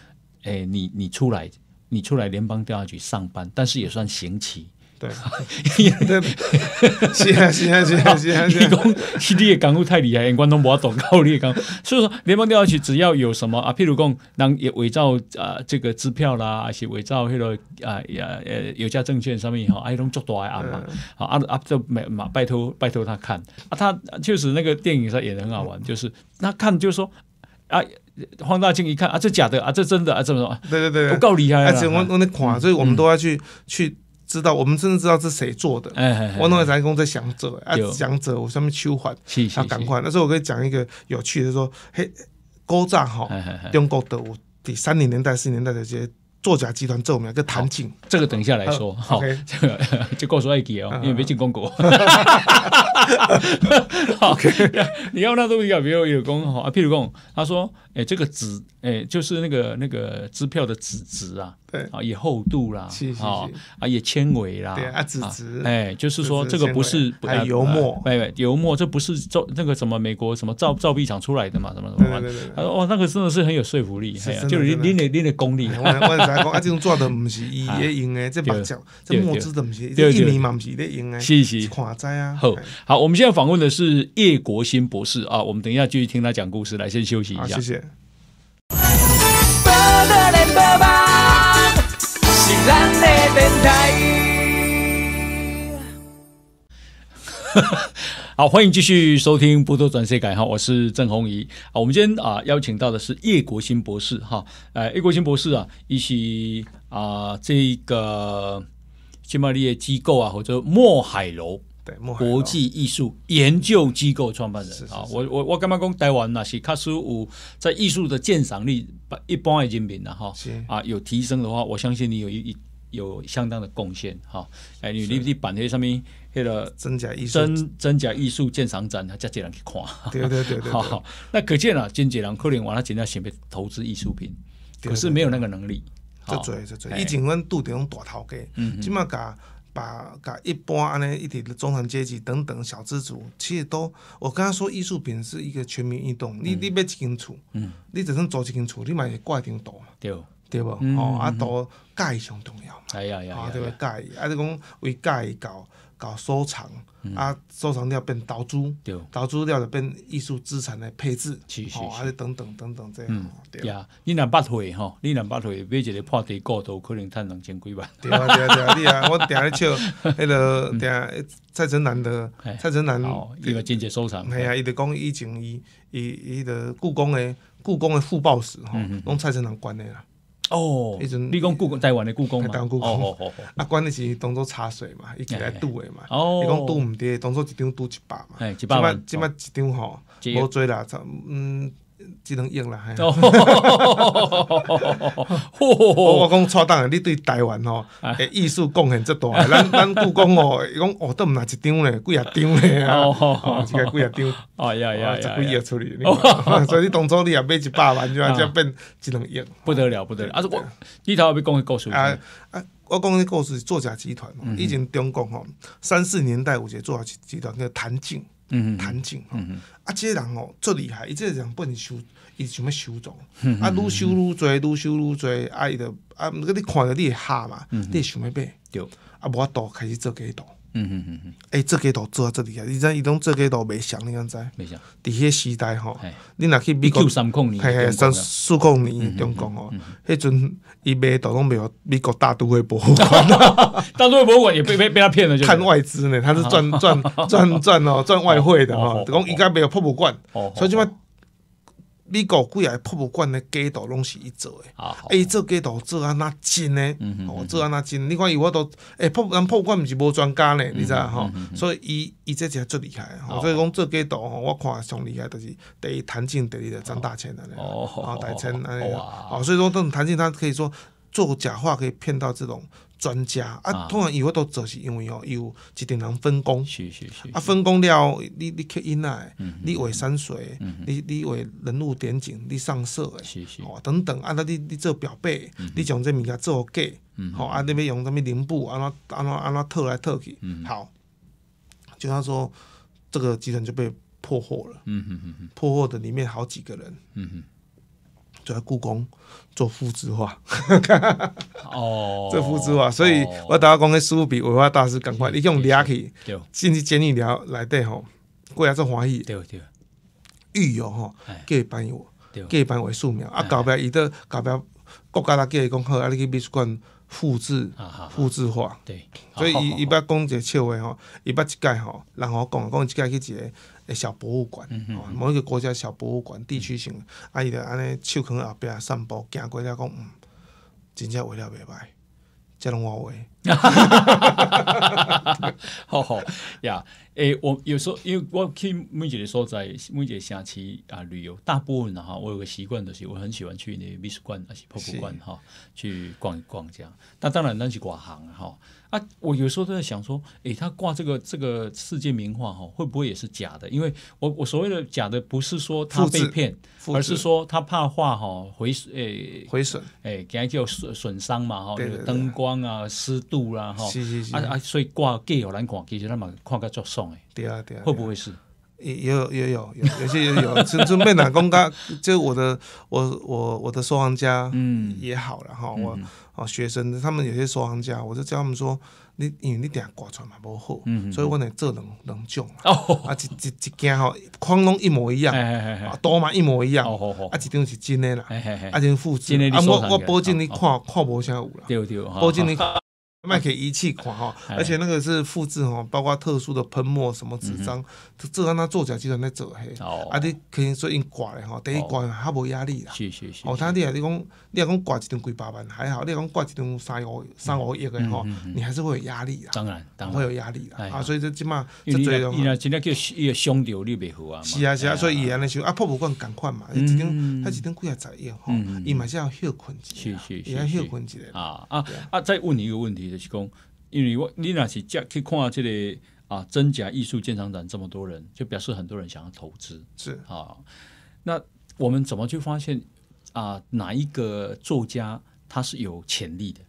哎，你你出来，你出来联邦调查局上班，但是也算刑期。对，是啊是啊是啊是啊，你讲你的讲务太厉害，连观众冇得广到你的讲。所以说，联邦调查局只要有什么啊，譬如讲，当也伪造啊这个支票啦，还是伪造迄个啊呀呃有价证券上面也好，啊，拢做多来按嘛，啊啊按就没嘛，拜托拜托他看啊，他确实那个电影上演的很好玩，就是他看就是说啊，放大镜一看啊，这假的啊，这真的啊，怎么怎么，对对对，不够厉害，而且我我那款，所以我们都要去去。知道，我们真的知道是谁做的。我那个长工在想者，啊想者，我上面求环，啊，赶快。那时候我可以讲一个有趣的，说，嘿，高赞哈，中国的我第三零年代、四零年代的这些。作假集团证明跟谭静，这个等一下来说，好，就告诉艾及哦，因为没进公国。OK，你要那东西要别有功劳啊，譬如讲，他说，哎，这个纸，哎，就是那个那个支票的纸质啊，对啊，也厚度啦，啊啊，也纤维啦，啊，纸质，哎，就是说这个不是油墨，哎，油墨这不是造那个什么美国什么造造币厂出来的嘛，什么什么，他说，哦，那个真的是很有说服力，哎呀，就拎拎练练功力。讲啊，这种做的不是伊咧用的，这木脚、这木枝都不是，印尼嘛不是咧用的，是是夸张啊。好，好，我们现在访问的是叶国新博士啊，我们等一下继续听他讲故事，来先休息一下，谢谢。好，欢迎继续收听《波多转世改》哈，我是郑红怡好，我们今天啊邀请到的是叶国新博士哈，呃，叶国新博士啊，一些啊这个新马利亚机构啊，或者墨海楼对墨国际艺术研究机构创办人啊，我我我干嘛讲台湾那些？可是有在艺术的鉴赏力，一般已经变了哈，啊，有提升的话，我相信你有一一有相当的贡献哈。哎，你你你板版贴上面？迄个真假艺真真假艺术鉴赏展，才金杰人去看。对对对对。那可见啊，经杰人可能完了，真正想要投资艺术品，可是没有那个能力。好，以前阮拄着种大头家，起码把把甲一般安尼一点中产阶级等等小资族，其实都我刚他说，艺术品是一个全民运动。你你要一间厝，你就算租一间厝，你嘛会挂一张图嘛。对对不？哦，啊图介上重要嘛。哎呀呀，啊对个介，啊你讲为介搞。搞收藏啊，收藏了变投资，投资了就变艺术资产的配置，哦，还是等等等等这样。对啊，你若百块吼，你若百块买一个破地过董，可能赚两千几万。对啊对啊，你啊，我定咧笑，迄个定蔡承南的，蔡承南，伊个经典收藏。没啊，伊著讲以前伊伊伊个故宫的，故宫的副报 o 吼，拢蔡承南管的啦。哦，迄阵你讲故宫，台湾的故宫，台湾故宫，啊，关的是当做茶水嘛，一起来赌的嘛，伊讲赌毋对，当做一张赌一百嘛，即摆即摆一张吼，无做啦，就嗯。只能用啦，嘿。我讲错当啊！你对台湾诶艺术贡献最大。咱 咱故宫哦，伊讲哦都毋拿一张嘞，几啊张嘞啊，几个几啊张，哎呀呀十几啊出来。所以你当初你也买一百万，就就变只能用。不得了，不得了。啊，我你头下咪讲个故事。啊啊，我讲的故事是作家集团以前中共吼三四年代一个作家集团叫谭静。嗯，弹尽吼，啊，个人哦，足厉害，伊即个人本能收，伊想要收走，啊，愈收愈多，愈收愈多，啊，伊就啊，毋过你看着你下嘛，你想要买，对，啊，无法度开始做几图。嗯嗯嗯嗯，哎，做个都做啊？做几下？伊讲伊拢做个都未想，你敢知？未想。伫迄时代吼，你若去美国三控里，嘿嘿，三四控里，中国吼，迄阵伊卖都拢没有美国大都会博物馆。大都会博物馆也被被被他骗了，就。贪外资呢？他是赚赚赚赚哦，赚外汇的哈，讲应家没有博物馆，所以嘛。你国几个博物馆的街道拢是做诶，的，伊做街道做安那真诶，吼，做安那真，你看伊，我都诶，博馆博物馆毋是无专家呢，你知影吼？所以伊伊这才最厉害吼。所以讲做街道，我看上厉害就是第一弹静，第二就张大钱安尼，哦，大千安尼，哦，所以说这种弹性，他可以说。做假画可以骗到这种专家啊，通常以伊都做是因为吼，有一定人分工，是是是，啊分工了，你你刻印啊，你画山水，嗯，你你画人物点景，你上色，是是，哦等等，啊那你你做裱贝，你将这物件做假，嗯，啊你要用什么零布啊那安那安那透来套去，嗯，好，就他说这个集团就被破获了，嗯嗯嗯嗯，破获的里面好几个人，嗯哼。在故宫做复制画，哦，这 复制画，所以我大家讲，艺术比文化大师赶快。你用 l 去进去监狱条来对吼，国家都欢喜，对对，狱友吼，叫伊办我，叫伊办我素描啊，搞不伊都搞不国家来叫伊讲好，啊，你去美术馆复制，复制画，对。所以伊伊捌讲一个笑话吼，伊捌一届吼，人我讲，讲一届去一个。小博物馆，某一个国家小博物馆，地区性，啊伊就安尼手坑后壁散步，行过了讲，真正画了袂歹，才拢我画。哈哈哈哈哈哈哈哈哈哈！好好呀，我有时候因为我去每一个所在，每一个城市啊旅游，大部分哈，我有个习惯都是，我很喜欢去那美术馆是博物馆哈，去逛一逛这样。那当然那是挂行哈啊，我有时候都在想说，诶，他挂这个这个世界名画哈，会不会也是假的？因为我我所谓的假的，不是说他被骗，而是说他怕画哈毁诶毁损诶，叫损损伤嘛哈，那个灯光啊、湿度。度啦哈，是是是，啊啊，所以挂假有难看，其实他们看个足爽诶。对啊对啊，会不会是？也也有也有，有些也有。准备哪公家？就我的我我我的收藏家，嗯也好了哈。我哦学生，他们有些收藏家，我就教他们说，你因为你点挂出来嘛无好，所以我呢做两两种啊，啊一一件吼框拢一模一样，多嘛一模一样，啊一张是真诶啦，啊一张复制，啊我我保证你看看无啥有啦，对对保证你。卖给仪器款哈，而且那个是复制哈，包括特殊的喷墨什么纸张，这让他做起来就很做走啊，你可以说因挂的哈，第一挂嘛较无压力啦。是是是。哦，他你啊，你讲你讲挂一张几百万还好，你讲挂一张三五三五亿的哈，你还是会有压力啦。当然，会有压力啦。啊，所以这起码。因为伊那叫伊个伤对你袂好啊是啊是啊，所以伊安尼想啊破物馆咁款嘛。一张他只等贵下仔亿吼，伊嘛是要休困一下，伊要休困一下。啊啊啊！再问你一个问题。是讲，因为我你若是只去看这个啊真假艺术鉴赏展，这么多人，就表示很多人想要投资是啊。那我们怎么去发现啊哪一个作家他是有潜力的？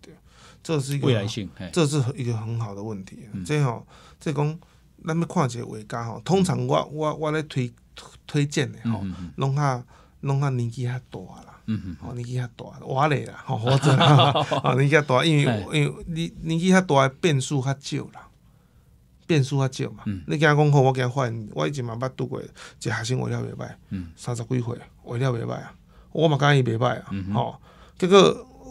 对，这是一个未来性，这是一个很好的问题。即吼，即讲，咱要看一个画家吼，通常我我我咧推推荐的吼，拢哈拢较年纪较大啦。嗯，哦，年纪较大，活咧啦，好，或啦，啊，年纪较大，因为，因为你，年纪较大，变数较少啦，变数较少嘛。你讲讲好，我发现，我以前嘛捌拄过，一学生画了袂歹，三十几岁，画了袂歹啊，我嘛感觉伊袂歹啊，吼，结果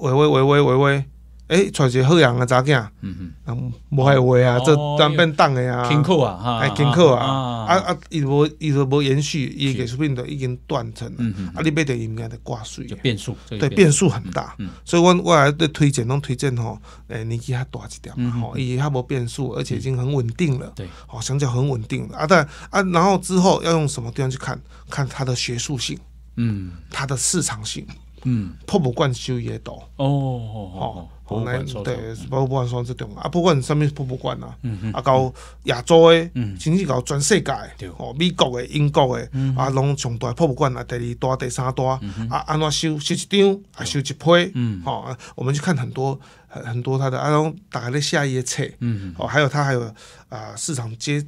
喂喂喂喂喂喂。哎，揣个好样的查囝，嗯嗯，无害话啊，这当变当的啊，还艰苦啊，哎，艰苦啊，啊啊，伊无伊就无延续，伊个水平都已经断层了，啊，你要得伊面的挂水。就变数，对，变数很大。嗯，所以我我还得推荐拢推荐吼，诶，年去较大一条嘛，吼，伊较无变数，而且已经很稳定了，对，吼，相较很稳定了啊，但啊，然后之后要用什么地方去看看它的学术性，嗯，它的市场性。嗯，博物馆收野多哦，吼，好，对，博物馆收这种啊，博物馆啥物？博物馆啊，啊，到亚洲诶，甚至到全世界，对，哦，美国诶，英国诶，啊，拢上大博物馆啊，第二大、第三大啊，安怎收收一张啊，收一批，嗯，好，我们去看很多很很多他的啊，拢打开咧下一页册，嗯，哦，还有他还有啊，市场接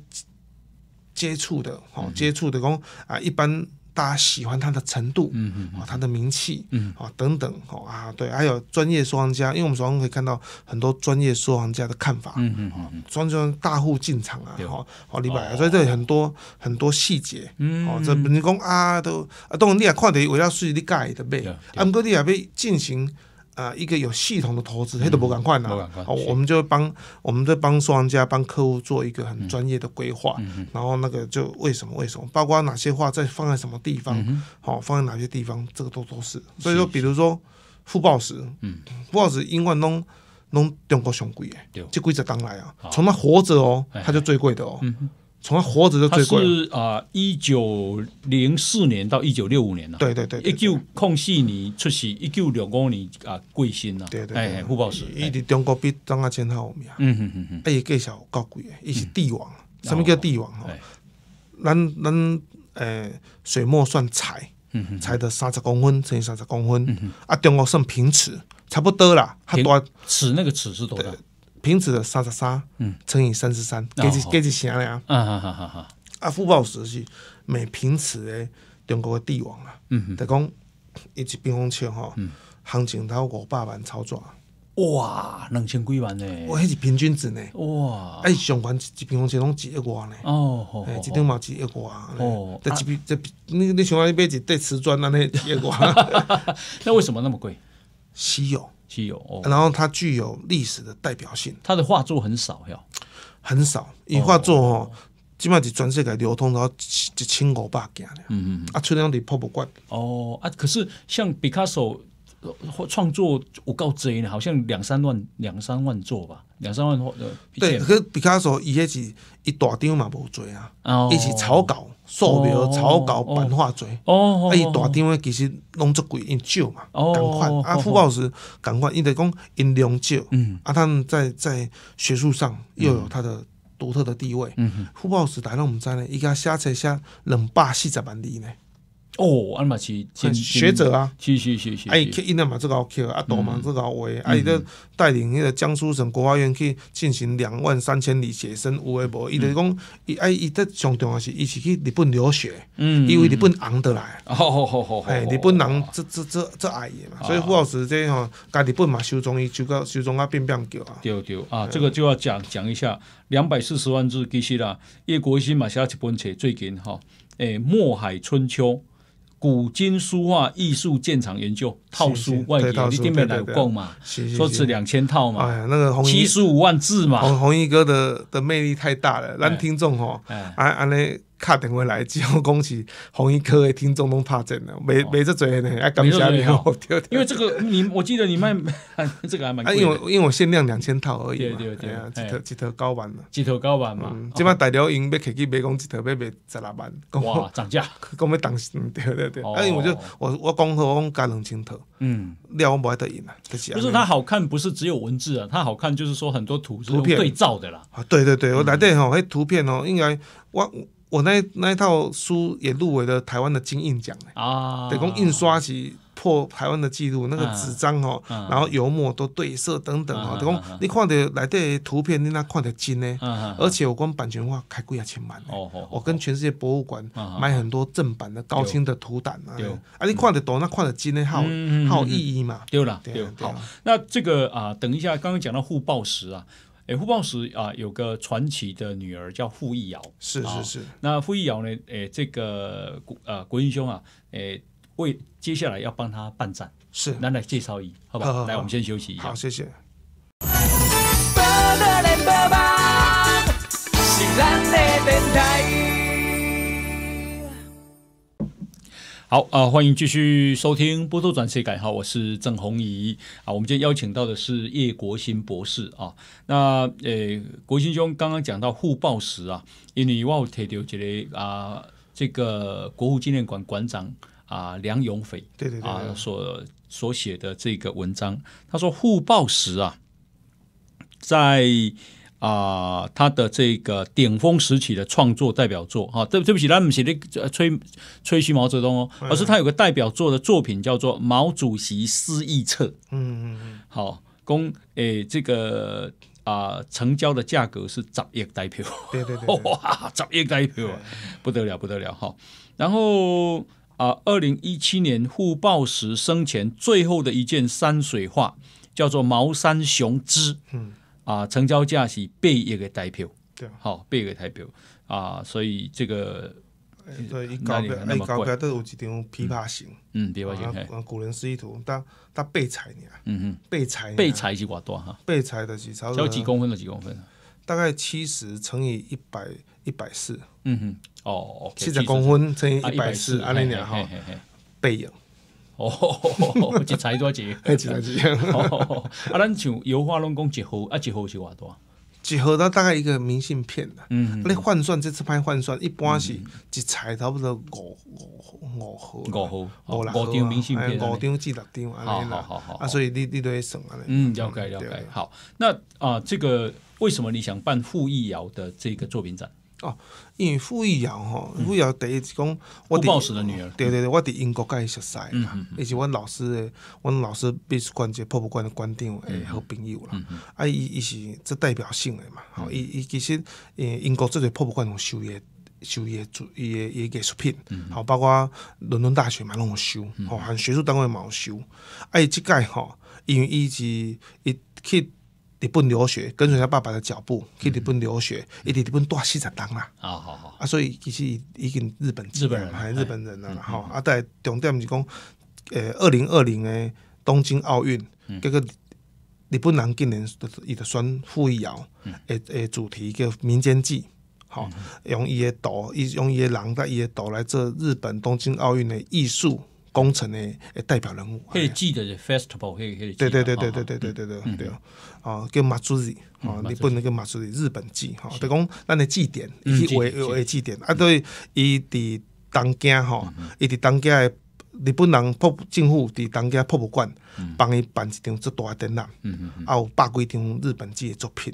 接触的，好，接触的讲啊，一般。大家喜欢他的程度，嗯嗯啊，的名气，嗯啊等等，哦啊，对，还有专业收藏家，因为我们昨天可以看到很多专业收藏家的看法，嗯嗯嗯，庄家大户进场啊，哈，好厉啊，所以这里很多很多细节，哦，这你讲啊，都啊，当然你也看到为了适你改的呗，啊，不过你也要进行。呃，一个有系统的投资，黑都不敢换呐。我们就帮，我们在帮藏家、帮客户做一个很专业的规划。嗯然后那个就为什么为什么？包括哪些画在放在什么地方？好，放在哪些地方？这个都都是。所以说，比如说富报石，嗯，报石因为弄弄中国上贵的，就这贵才刚来啊。从那活着哦，他就最贵的哦。从他活着就最贵。是啊，一九零四年到一九六五年呐。对对对。一九空四年出世，一九六五年啊，贵姓啊？对对对。哎，傅抱石。伊伫中国比张大千好有名。嗯嗯嗯嗯。伊介绍够贵诶，伊是帝王。什么叫帝王？吼。咱咱诶，水墨算彩。嗯哼。彩得三十公分乘以三十公分。嗯啊，中国算平尺，差不多啦。多尺那个尺是多少？平尺三十三，嗯，乘以三十三，加一加一啥咧？啊，啊，啊，啊，富宝石是每平尺的中国的帝王啊，嗯哼，就讲一平方尺哈，行情到五百万操作，哇，两千几万呢？哇，迄是平均值呢，哇，哎，上款一平方尺拢一亿外呢？哦，一张嘛一亿外。哦，就一平，这你你想要买一块瓷砖，安尼一亿外？那为什么那么贵？稀有。具有，然后它具有历史的代表性。它的画作很少哟，很少，一画作哦，起码是全世界流通，到一千五百件。嗯嗯，啊，出量对博物馆。哦啊，可是像毕卡索创作，我告知你，好像两三万，两三万作吧，两三万座。对，可毕卡索伊迄是一大张嘛无做啊，伊是草稿。素描、草稿、版画侪，啊，伊大张诶其实拢做贵，因少嘛，共款啊，傅抱石共款，伊就讲因量少，啊，他们在在学术上又有他的独特的地位。傅抱石大家我们知里，伊个写册写两百四十万字呢。哦，安嘛是学者啊，是是是是，哎，伊那嘛这个叫啊，东嘛，这个话，伊咧带领迄个江苏省国画院去进行两万三千里写生，有诶无？伊就讲，伊哎伊得上重要是伊是去日本留学，嗯，因为日本昂得来，好好好好，哎，日本人这这这这伊嘛，所以傅老师这吼，家日本嘛修藏伊，修个修藏啊，变变球啊。对对啊，这个就要讲讲一下，两百四十万字其实啦，叶国新嘛写一本册，最近吼，诶，墨海春秋》。古今书画艺术鉴赏研究套书，外地一定没来过嘛？说是两千套嘛？哎，那个七十五万字嘛？红红衣哥的的魅力太大了，让听众吼，啊啊嘞。卡电话来之后，恭喜红衣科的听众拢拍震了，没没这做呢，还感谢你哦。因为这个，你我记得你卖 这个还蛮贵。因为因为我限量两千套而已嘛，对对，一套一套九万嘛，一套九万嘛。即摆大条因要起去买讲一套要卖十六万。哇，涨价！讲要当时对对对。为我就我我讲好，我讲加两千套。嗯，料我爱得应啊，就是。不是它好看，不是只有文字啊，它好看就是说很多图图片对照的啦。啊，对对对，我来底吼，迄图片吼，应该我。我那那一套书也入围了台湾的金印奖嘞，啊，等于印刷起破台湾的记录，那个纸张哦，然后油墨都对色等等哦，等于你看到来的图片，你那看的金呢，嗯嗯，而且我光版权化开贵啊千万，哦哦，我跟全世界博物馆买很多正版的高清的图档啊，啊你看得多，那看得金呢，好，好有意义嘛，对了，对，好，那这个啊，等一下刚刚讲到互报时啊。哎，傅抱石啊，有个传奇的女儿叫傅艺瑶，是是是。那傅艺瑶呢？哎，这个呃国英兄啊，哎，为接下来要帮他办展，是，那来介绍一，好吧？好？来，我们先休息一下。好，谢谢。好啊，欢迎继续收听《波多转世改》。哈，我是郑红怡啊。我们今天邀请到的是叶国新博士啊。那呃，国新兄刚刚讲到互报时啊，因为我要提到这个啊，这个国务纪念馆馆长啊梁永斐对对啊所所写的这个文章，他说互报时啊，在。啊，他的这个顶峰时期的创作代表作啊，对对不起，他们写的吹吹嘘毛泽东哦，而是他有个代表作的作品叫做《毛主席诗意册》。嗯嗯嗯。好，公诶这个啊成交的价格是十亿代票，对对对，哇，十亿代票，不得了不得了哈。然后啊，二零一七年讣报时生前最后的一件山水画叫做《茅山雄姿》。嗯。啊，成交价是八亿个台票，对，好，八亿个台票啊，所以这个，对，那价格那么贵。都有一张琵琶行，嗯，琵琶行，古人仕意图，它它备裁呢，嗯哼，备裁，备裁是瓦大哈？备裁的是差不多，几公分的几公分，大概七十乘以一百一百四，嗯哼，哦，七十公分乘以一百四，安尼两哈，背影。哦，一才多钱？一才几钱？啊，咱像油画，拢讲一盒，一盒是哇多？一盒它大概一个明信片啦。嗯，你换算这次拍换算，一般是一才差不多五五五号，五号，五五张明信片，五张至六张啊？好好好，啊，所以你你都省算嘞。嗯，了解了解。好，那啊，这个为什么你想办傅艺瑶的这个作品展？哦。因为傅玉瑶吼，傅玉瑶第一次讲，我的女儿，对，对对，我伫英国伊熟实习，伊是阮老师诶，阮老师美术馆关节博物馆的馆长诶好朋友啦。啊，伊伊是即代表性诶嘛，吼伊伊其实诶，英国即个博物馆有收诶收诶主，伊诶伊诶艺术品，吼包括伦敦大学嘛拢有收，吼，学术单位嘛有收。啊，伊即届吼，因为伊是伊去。日本留学，跟随他爸爸的脚步，去日本留学，一去日本带四十当啦。啊，好好好。啊，所以其实已经日本，日本人还是日本人了啦。好，啊，但重点是讲，诶，二零二零的东京奥运，结果日本人今年伊就选富艺瑶，诶诶，主题叫民间祭，好，用伊个刀，伊用伊个人，带伊个刀来做日本东京奥运的艺术。工程的诶，代表人物可以记的，festival 可以对对对对对对对对对对，哦，叫马祖的，哦，你不能跟马祖的日本祭，哈，就讲咱的祭典，以为为祭典，啊，对，伊伫东京，吼，伊伫东京的。日本人博政府伫东京博物馆帮伊办一张最大诶展览，也有百几张日本字诶作品。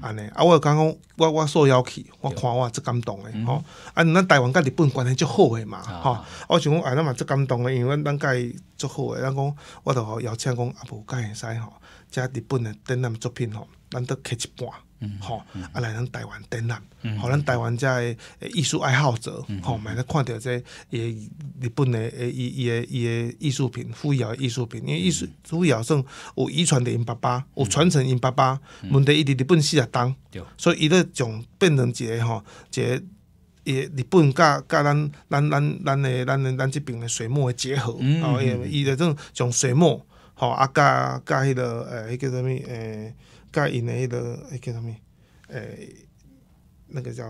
安尼啊，我感讲，我我受邀去，我看我足感动诶，吼。啊，咱台湾甲日本关系足好诶嘛，吼。我想讲啊，咱嘛足感动诶，因为咱甲伊足好诶，咱讲我就邀请讲啊，无甲会使吼，遮日本诶展览作品吼，咱都摕一半。吼，啊来咱台湾展览，吼，咱台湾遮诶艺术爱好者，吼，买咧看到遮诶日本诶伊伊诶伊诶艺术品，富瑶艺术品，因为艺术富瑶算有遗传的因爸爸，有传承因爸爸，问题伊伫日本四啊当，所以伊咧从变成一个吼，一个也日本甲甲咱咱咱咱诶咱咱咱即边诶水墨诶结合，哦，伊伊咧种从水墨，吼啊甲甲迄个诶，迄叫啥物诶？盖诶迄的迄叫下物？诶，那个叫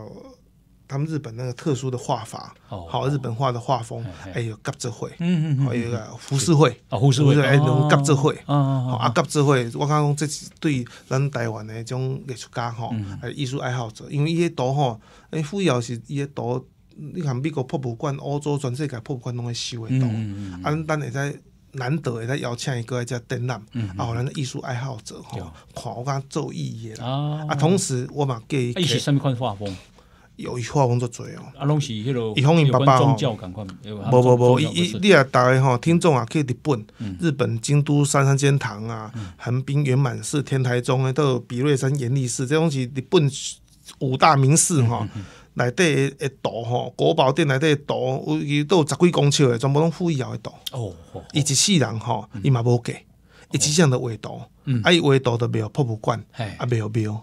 他们日本那个特殊的画法，好，日本画的画风，哎，有甲子会，还有个浮世绘，啊，浮世绘，哎，用甲子会，啊，啊，甲子会，我讲讲这是对咱台湾的种艺术家吼，艺术爱好者，因为伊迄图哈，哎，主要是伊迄图，你看美国博物馆、欧洲全世界博物馆拢会收的图，啊，咱会使。难得诶，他邀请一个叫展览，啊，咱艺术爱好者吼，看我讲周易嘢啦，啊，同时我嘛给。一起什么款画风？有画风就多哦，啊，拢是迄落。伊方面，爸爸吼。无无无，伊伊你啊，大家吼，听众啊，去日本，日本京都三山兼堂啊，横滨圆满寺、天台宗啊，都有比瑞山严立寺，这东西日本五大名寺吼。内底嘅图吼，国宝店内底嘅图，伊都有十几公尺诶，全部拢傅艺后嘅图。哦，伊一世人吼，伊嘛无计，一世人都画图，啊，伊画图都没有博物馆，啊，没有庙，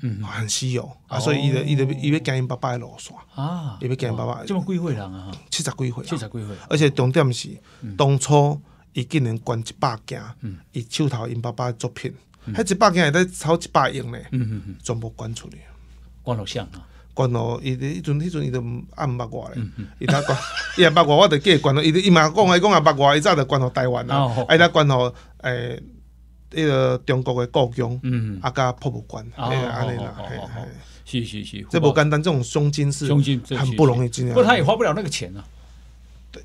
嗯，很稀有啊，所以伊就伊就伊要行因爸爸路线，啊，伊要行因爸爸。这么几岁人啊？七十几岁，七十几岁。而且重点是，当初伊竟然捐一百件，伊手头因爸爸作品，迄一百件会底超一百亿嘞，嗯嗯嗯，全部捐出去，捐落像啊。关了，伊迄阵，迄阵伊都毋也毋捌我咧。伊阿关，伊也捌我我就叫伊关了。伊伊嘛讲，伊讲捌我，伊早著关互台湾啦。伊他关互诶，迄个中国诶故宫，嗯，啊甲博物馆，啊，安尼啦，是是是，即无简单，这种胸襟是胸襟，很不容易。不，过他也花不了那个钱啊。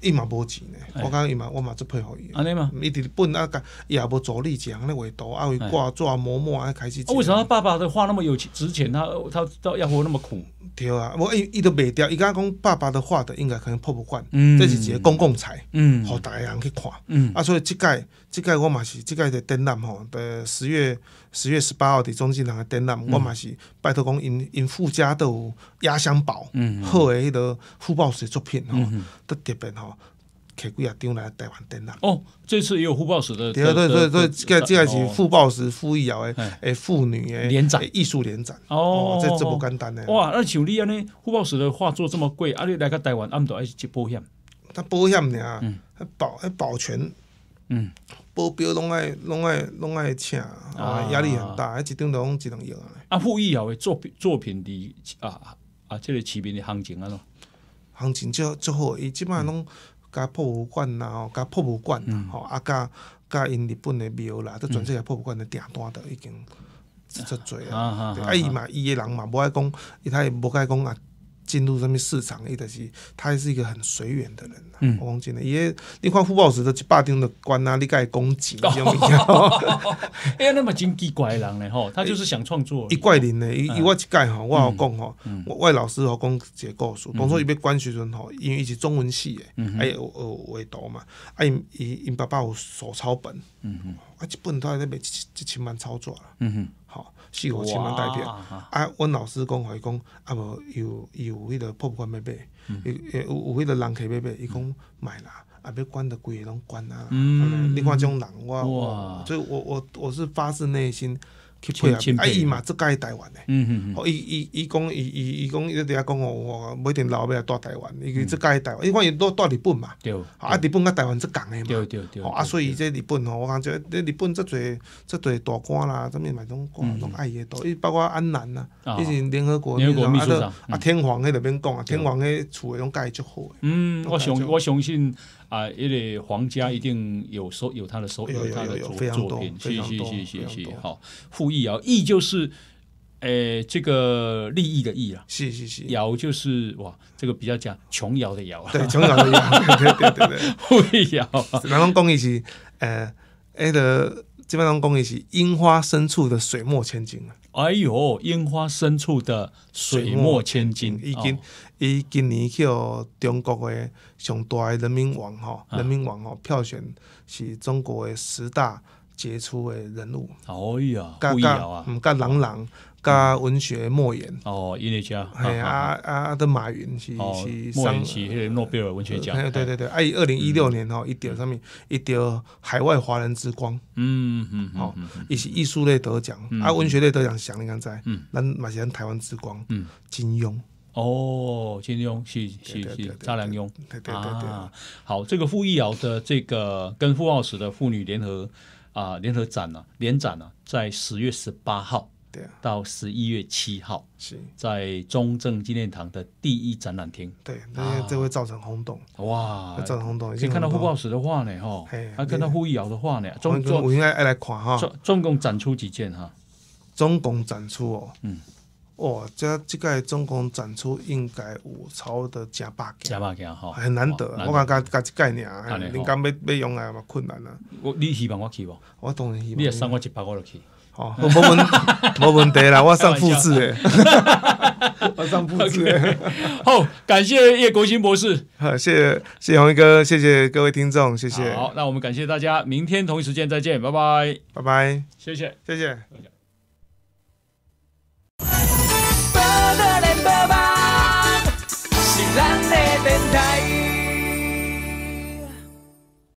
伊嘛无钱呢，我感觉伊嘛，我嘛只配服伊。安尼嘛，伊伫本啊甲，伊也无助一奖咧，画图啊会挂纸、毛毛啊，开始。为什么爸爸的画那么有钱值钱？他他要活那么苦？对啊，无伊伊都卖掉。伊敢讲爸爸的画的，应该可能破不惯，嗯，这是个公共财，嗯，互逐个人去看。嗯，啊，所以即届。即届我嘛是，即届的展览吼，伫十月十月十八号伫中正堂的展览，我嘛是拜托讲因因富家都有压箱宝，嗯，好诶迄个傅报石作品吼，都特别吼，开几啊张来台湾展览。哦，这次也有傅报石的。对对对对，今个即个是傅报石傅艺瑶诶诶妇女诶联展，艺术联展。哦，这这不简单诶。哇，那像你安尼傅报石的画作这么贵，啊你来个台湾，毋著爱是接保险？他保险呐，还保还保全。嗯，保镖拢爱，拢爱，拢爱请啊，压力很大，一幢拢一两亿啊。啊，富裕号的作品，作品伫啊啊，即个市面的行情啊咯。行情足足好，伊即摆拢甲博物馆啦，甲博物馆啦，吼啊甲甲因日本的庙啦，都全世界博物馆的订单都已经足侪啊。啊啊！伊嘛，伊诶人嘛，无爱讲，伊太无爱讲啊。进入什么市场，伊就是，他还是一个很随缘的人呐。嗯，我讲真的，因你看傅抱石的百张的关啊，你该攻击，哎，那么真奇怪的人嘞吼，他就是想创作。一怪人嘞，一我一届吼，我有讲吼，我老师有讲一结构素，当初伊要关学阵吼，因为伊是中文系的，还有学画图嘛，啊，因伊爸爸有手抄本，嗯啊，一本都在那边一千万操作了。嗯哼。是我亲妈代表，啊，阮老师讲话伊讲，啊，无有有迄个破关买买，有有有迄个人客要买，伊讲买啦，啊，要关规个拢关啊，你看这种人，哇，所以我我我是发自内心。配合啊！伊嘛即介台湾诶，哦，伊伊伊讲，伊伊伊讲，伊伫遐讲哦，买定老尾也带台湾，伊即介台湾，伊看伊都带日本嘛，啊，日本甲台湾即共诶嘛，对对对，哦啊，所以伊这日本吼，我感觉这日本只侪只侪大官啦，啥物嘛拢拢爱伊诶，多，伊包括安南啊，伊是联合国，啊，天皇迄里边讲啊，天皇迄厝诶拢介伊足好诶，嗯，我相我相信。啊，因为皇家一定有收有他的收有他的作品，谢谢谢谢谢谢。好，傅艺啊，艺就是呃这个利益的艺啊，是是是。窑就是哇，这个比较讲琼瑶的瑶，对琼瑶的瑶，对对对。傅艺窑，南宫工艺是呃，哎的基本上工艺是樱花深处的水墨千金啊。哎呦，樱花深处的水墨千金一斤。伊今年去哦，中国诶上大诶人民网吼，人民网吼票选是中国诶十大杰出诶人物。哦以啊，加甲啊，嗯，郎朗，甲文学莫言。哦，音乐家。系啊啊，阿马云是是。莫言是诺贝尔文学奖。对对对，啊！伊二零一六年吼，伊得上面伊得海外华人之光。嗯嗯吼，伊是艺术类得奖，啊，文学类得奖，想一想在，咱嘛是咱台湾之光，金庸。哦，金庸是是是查良镛，对对对啊，好，这个傅艺瑶的这个跟傅奥石的妇女联合啊联合展呢，联展呢在十月十八号，对到十一月七号，是，在中正纪念堂的第一展览厅，对，那这会造成轰动，哇，造成轰动，可以看到傅抱石的画呢，哈，还看到傅艺瑶的画呢，中中我应该爱来夸哈，总共展出几件哈，总共展出哦，嗯。哇！这这届总共展出应该有超的成百件，件很难得。我感觉，加即届尔，你讲要要用来嘛困难啊。我你希望我去不？我当然希望。你也送我一百，我就去。哦，无问 无问题啦，我上复制诶。我上复制。好，感谢叶国新博士。好，谢谢谢红一哥，谢谢各位听众，谢谢。好，那我们感谢大家，明天同一时间再见，拜拜，拜拜，谢谢，谢谢。dan de ventana.